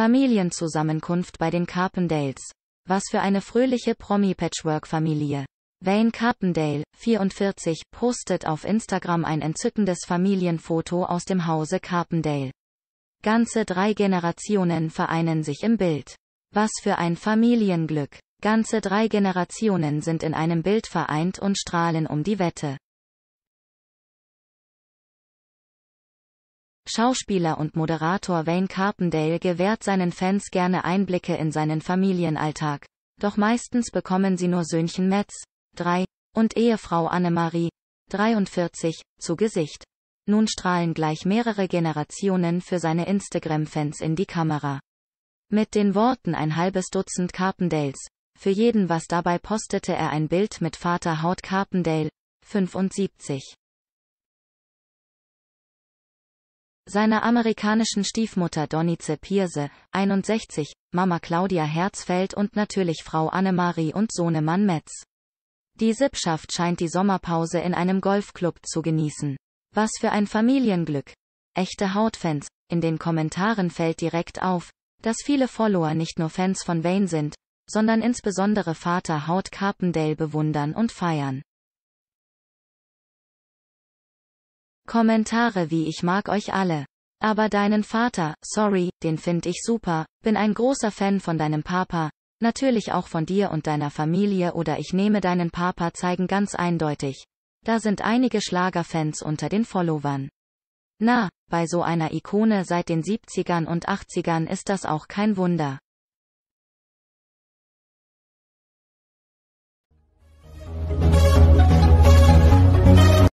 Familienzusammenkunft bei den Carpendales. Was für eine fröhliche Promi-Patchwork-Familie. Wayne Carpendale, 44, postet auf Instagram ein entzückendes Familienfoto aus dem Hause Carpendale. Ganze drei Generationen vereinen sich im Bild. Was für ein Familienglück. Ganze drei Generationen sind in einem Bild vereint und strahlen um die Wette. Schauspieler und Moderator Wayne Carpendale gewährt seinen Fans gerne Einblicke in seinen Familienalltag. Doch meistens bekommen sie nur Söhnchen Metz, 3, und Ehefrau Annemarie, 43, zu Gesicht. Nun strahlen gleich mehrere Generationen für seine Instagram-Fans in die Kamera. Mit den Worten ein halbes Dutzend Carpendales. Für jeden was dabei postete er ein Bild mit Vater Haut Carpendale, 75. seiner amerikanischen Stiefmutter Donice Pierce, 61, Mama Claudia Herzfeld und natürlich Frau Annemarie und Sohnemann Metz. Die Sippschaft scheint die Sommerpause in einem Golfclub zu genießen. Was für ein Familienglück. Echte Hautfans, in den Kommentaren fällt direkt auf, dass viele Follower nicht nur Fans von Wayne sind, sondern insbesondere Vater Haut Carpendale bewundern und feiern. Kommentare wie ich mag euch alle. Aber deinen Vater, sorry, den find ich super, bin ein großer Fan von deinem Papa, natürlich auch von dir und deiner Familie oder ich nehme deinen Papa zeigen ganz eindeutig. Da sind einige Schlagerfans unter den Followern. Na, bei so einer Ikone seit den 70ern und 80ern ist das auch kein Wunder.